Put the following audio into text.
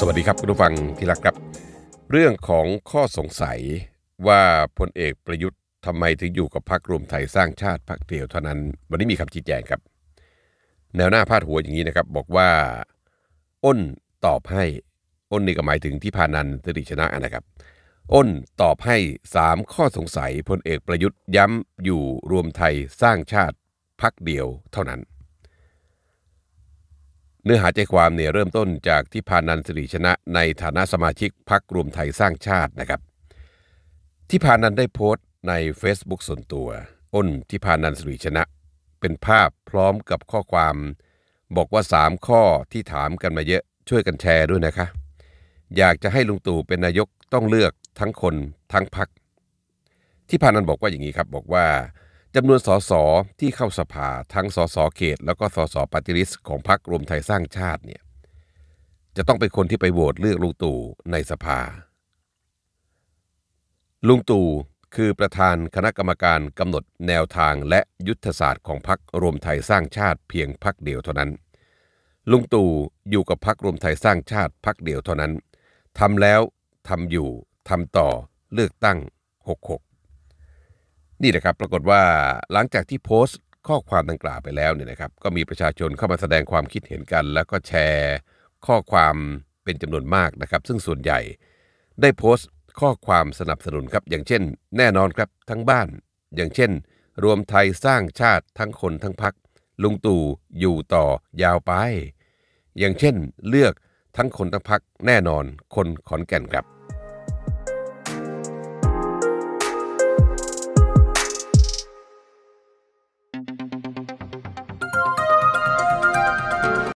สวัสดีครับคุณผู้ฟังที่รักครับ เรื่องของข้อสงสัยว่าพลเอกประยุทธ์ทำไมถึงอยู่กับพรรครวมไทยสร้างชาติพรรคเดียวเท่านั้น วันนี้มีคำชี้แจงครับ แนวหน้าพาดหัวอย่างนี้นะครับ บอกว่าอ้นตอบให้อ้นนี่ก็หมายถึงที่พานันติริชนะนะครับอ้นตอบให้3ข้อสงสัยพลเอกประยุทธ์ ย้ำอยู่รวมไทยสร้างชาติพักเดียวเท่านั้นเนื้อหาใจความเนี่ยเริ่มต้นจากที่พานันสิริชนะ ในฐานะสมาชิกพักรวมไทยสร้างชาตินะครับ ที่พานันได้โพสต์ใน Facebook ส่วนตัว อ้นที่พานันสิริชนะ เป็นภาพพร้อมกับข้อความ บอกว่า 3 ข้อที่ถามกันมาเยอะช่วยกันแชร์ด้วยนะคะอยากจะให้ลุงตู่เป็นนายกต้องเลือกทั้งคนทั้งพัก ที่พานันบอกว่าอย่างนี้ครับ บอกว่าจำนวนสสที่เข้าสภาทั้งสสเขต แล้วก็สสปฏิริษีของพรรครวมไทยสร้างชาติเนี่ยจะต้องเป็นคนที่ไปโหวตเลือกลุงตู่ในสภา ลุงตู่คือประธานคณะกรรมการกำหนดแนวทางและยุทธศาสตร์ของพรรครวมไทยสร้างชาติเพียงพรรคเดียวเท่านั้นลุงตู่ อยู่กับพรรครวมไทยสร้างชาติพรรคเดียวเท่านั้นทำแล้วทำอยู่ทำต่อเลือกตั้ง66นี่นะครับ ปรากฏว่าหลังจากที่โพสต์ข้อความดังกล่าวไปแล้วเนี่ยนะครับ ก็มีประชาชนเข้ามาแสดงความคิดเห็นกัน แล้วก็แชร์ ข้อความเป็นจำนวนมากนะครับ ซึ่งส่วนใหญ่ได้โพสต์ข้อความสนับสนุนครับ อย่างเช่น แน่นอนครับทั้งบ้าน อย่างเช่น รวมไทยสร้างชาติทั้งคนทั้งพักลุงตู่อยู่ต่อยาวไป อย่างเช่น เลือกทั้งคนทั้งพักแน่นอนคนขอนแก่นครับ